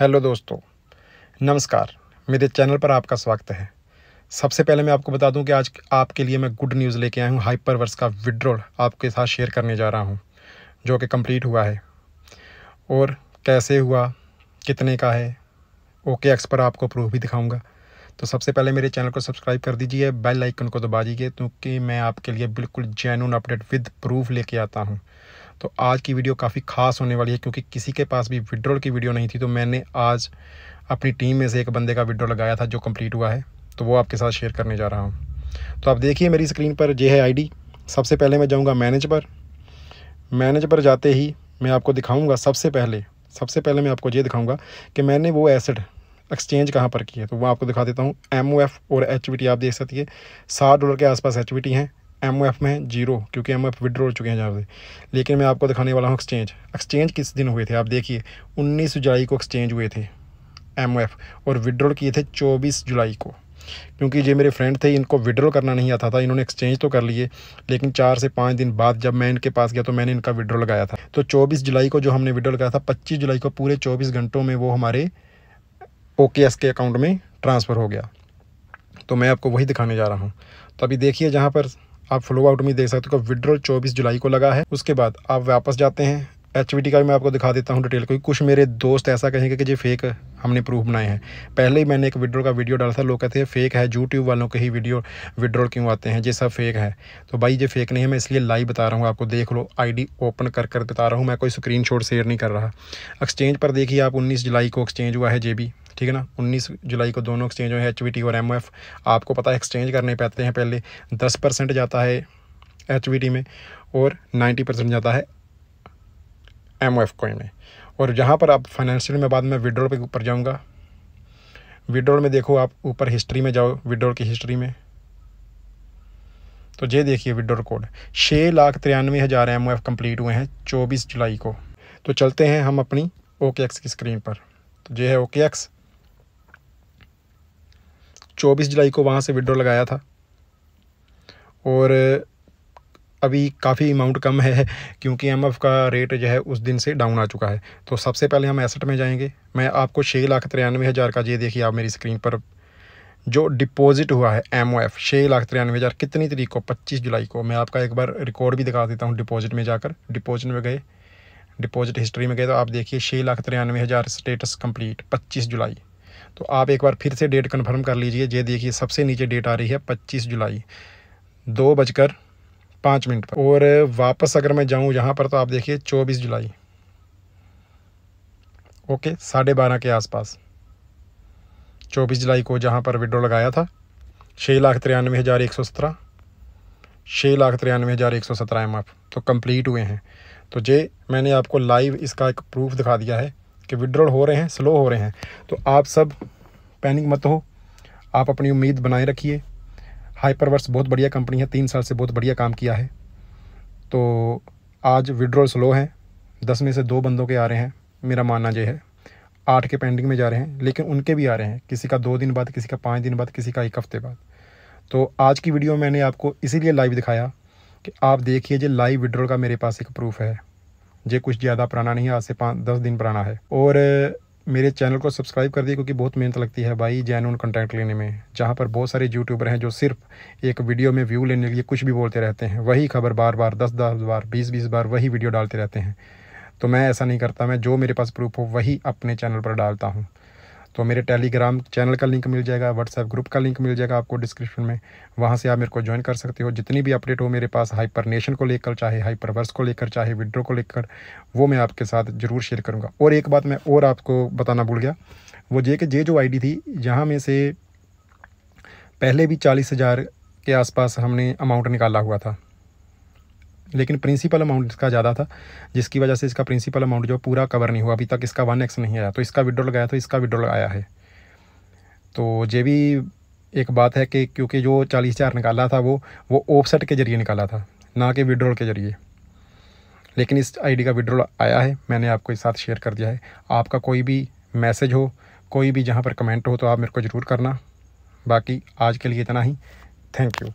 hello दोस्तों नमस्कार मेरे चैनल पर आपका स्वागत है सबसे पहले मैं आपको बता दूं कि आज आपके लिए मैं गुड न्यूज़ लेके आया हूं हाइपरवर्स का विड्रोल आपके साथ शेयर करने जा रहा हूं जो कि कंप्लीट हुआ है और कैसे हुआ कितने का है ओके एक्स पर आपको प्रूफ भी दिखाऊँगा तो सबसे पहले मेरे चैनल को सब्सक्राइब कर दीजिए बेल आइकन को दबा दीजिए क्योंकि मैं आपके लिए बिल्कुल जेनुन अपडेट विद प्रूफ लेके आता हूँ तो आज की वीडियो काफ़ी खास होने वाली है क्योंकि किसी के पास भी विड्रॉल की वीडियो नहीं थी तो मैंने आज अपनी टीम में से एक बंदे का विड्रॉ लगाया था जो कम्प्लीट हुआ है तो वो आपके साथ शेयर करने जा रहा हूँ तो आप देखिए मेरी स्क्रीन पर यह है आई सबसे पहले मैं जाऊँगा मैनेज पर मैनेज पर जाते ही मैं आपको दिखाऊँगा सबसे पहले सबसे पहले मैं आपको ये दिखाऊँगा कि मैंने वो एसिड एक्सचेंज कहाँ पर की है तो वो आपको दिखा देता हूँ एम और एच आप देख सकती है सात डॉलर के आसपास एच हैं एम ओ एफ में जीरो क्योंकि एम ओ एफ विड्रॉ हो चुके हैं जहाँ से लेकिन मैं आपको दिखाने वाला हूँ एक्सचेंज एक्सचेंज किस दिन हुए थे आप देखिए उन्नीस जुलाई को एक्सचेंज हुए थे एम ओ एफ और विड्रॉल किए थे चौबीस जुलाई को क्योंकि ये मेरे फ्रेंड थे इनको विड्रॉ करना नहीं आता था इन्होंने एक्सचेंज तो कर लिए लेकिन चार से पाँच दिन बाद जब मैं इनके पास गया तो मैंने इनका विड्रॉ लगाया था तो चौबीस जुलाई को जो हमने विड्रॉल लगाया था पच्चीस जुलाई को पूरे चौबीस घंटों में वो हमारे ओके के अकाउंट में ट्रांसफ़र हो गया तो मैं आपको वही दिखाने जा रहा हूँ तो अभी देखिए जहाँ पर आप फ्लो आउट में देख सकते हो विड्रॉल चौबीस जुलाई को लगा है उसके बाद आप वापस जाते हैं एच का भी मैं आपको दिखा देता हूँ डिटेल कोई कुछ मेरे दोस्त ऐसा कहेंगे कि जी फेक हमने प्रूफ बनाए हैं पहले ही मैंने एक विड्रॉ का वीडियो डाला था लोग कहते हैं फेक है यूट्यूब वालों के ही वीडियो विड्रॉल क्यों आते हैं ये सब फेक है तो भाई ये फेक नहीं है मैं इसलिए लाइव बता रहा हूँ आपको देख लो आई ओपन कर कर बता रहा हूँ मैं कोई स्क्रीन शेयर नहीं कर रहा एक्सचेंज पर देखिए आप उन्नीस जुलाई को एक्सचेंज हुआ है जे ठीक है ना उन्नीस जुलाई को दोनों एक्सचेंज हुए एच और एम आपको पता है एक्सचेंज करने पड़ते हैं पहले दस परसेंट जाता है एच में और नाइन्टी परसेंट जाता है एम ओ एफ कॉइन में और जहाँ पर आप फाइनेंशियल में बाद में विड्रॉल पे ऊपर जाऊँगा विड्रॉल में देखो आप ऊपर हिस्ट्री में जाओ विड्रॉल की हिस्ट्री में तो ये देखिए विड्रॉल कोड छः लाख तिरानवे हज़ार एम एफ कम्प्लीट हुए हैं चौबीस जुलाई को तो चलते हैं हम अपनी ओके एक्स की स्क्रीन पर तो ये है ओके एक्स चौबीस जुलाई को वहाँ से विड्रो लगाया था और अभी काफ़ी अमाउंट कम है क्योंकि एम का रेट जो है उस दिन से डाउन आ चुका है तो सबसे पहले हम एसेट में जाएंगे मैं आपको छः लाख तिरानवे हज़ार का ये देखिए आप मेरी स्क्रीन पर जो डिपॉजिट हुआ है एम ओ एफ छः लाख तिरानवे हज़ार कितनी तरीक को पच्चीस जुलाई को मैं आपका एक बार रिकॉर्ड भी दिखा देता हूँ डिपॉजिट में जाकर डिपॉजिट में गए डिपॉजिट हिस्ट्री में गए तो आप देखिए छः लाख तिरानवे हज़ार स्टेटस कम्प्लीट पच्चीस जुलाई तो आप एक बार फिर से डेट कन्फर्म कर लीजिए ये देखिए सबसे नीचे डेट आ रही है पच्चीस जुलाई दो बजकर पाँच मिनट पर और वापस अगर मैं जाऊँ यहाँ पर तो आप देखिए चौबीस जुलाई ओके साढ़े बारह के आसपास चौबीस जुलाई को जहाँ पर विड्रो लगाया था छः लाख तिरानवे हज़ार एक सौ सत्रह छः लाख तिरानवे हज़ार एक सौ सत्रह एम तो कंप्लीट हुए हैं तो जे मैंने आपको लाइव इसका एक प्रूफ दिखा दिया है कि विड्रॉल हो रहे हैं स्लो हो रहे हैं तो आप सब पैनिक मत हो आप अपनी उम्मीद बनाए रखिए हाइपरवर्स बहुत बढ़िया कंपनी है तीन साल से बहुत बढ़िया काम किया है तो आज विड्रॉल स्लो है दस में से दो बंदों के आ रहे हैं मेरा मानना ये है आठ के पेंडिंग में जा रहे हैं लेकिन उनके भी आ रहे हैं किसी का दो दिन बाद किसी का पाँच दिन बाद किसी का एक हफ्ते बाद तो आज की वीडियो मैंने आपको इसीलिए लाइव दिखाया कि आप देखिए जो लाइव विड्रॉल का मेरे पास एक प्रूफ है ये कुछ ज़्यादा पुराना नहीं है आज से पाँच दस दिन पुराना है और मेरे चैनल को सब्सक्राइब कर दिए क्योंकि बहुत मेहनत लगती है भाई जैनून कंटेंट लेने में जहाँ पर बहुत सारे यूट्यूबर हैं जो सिर्फ एक वीडियो में व्यू लेने के लिए कुछ भी बोलते रहते हैं वही खबर बार बार दस दस बार बीस बीस बार वही वीडियो डालते रहते हैं तो मैं ऐसा नहीं करता मैं जो मेरे पास प्रूफ हो वही अपने चैनल पर डालता हूँ तो मेरे टेलीग्राम चैनल का लिंक मिल जाएगा व्हाट्सएप ग्रुप का लिंक मिल जाएगा आपको डिस्क्रिप्शन में वहाँ से आप मेरे को ज्वाइन कर सकते हो जितनी भी अपडेट हो मेरे पास हाइपर नेशन को लेकर चाहे हाइपर वर्स को लेकर चाहे विड्रो को लेकर वो मैं आपके साथ ज़रूर शेयर करूँगा और एक बात मैं और आपको बताना भूल गया वो ये कि ये जो आई थी जहाँ में से पहले भी चालीस हज़ार के आसपास हमने अमाउंट निकाला हुआ था लेकिन प्रिंसिपल अमाउंट इसका ज़्यादा था जिसकी वजह से इसका प्रिंसिपल अमाउंट जो पूरा कवर नहीं हुआ अभी तक इसका वन एक्स नहीं आया तो इसका विड्रॉल गया तो इसका विड्रॉल आया है तो ये भी एक बात है कि क्योंकि जो चालीस हज़ार निकाला था वो वो ऑफसेट के ज़रिए निकाला था ना कि विड्रॉल के ज़रिए लेकिन इस आईडी का विड्रॉल आया है मैंने आपको इस साथ शेयर कर दिया है आपका कोई भी मैसेज हो कोई भी जहाँ पर कमेंट हो तो आप मेरे को ज़रूर करना बाकी आज के लिए इतना ही थैंक यू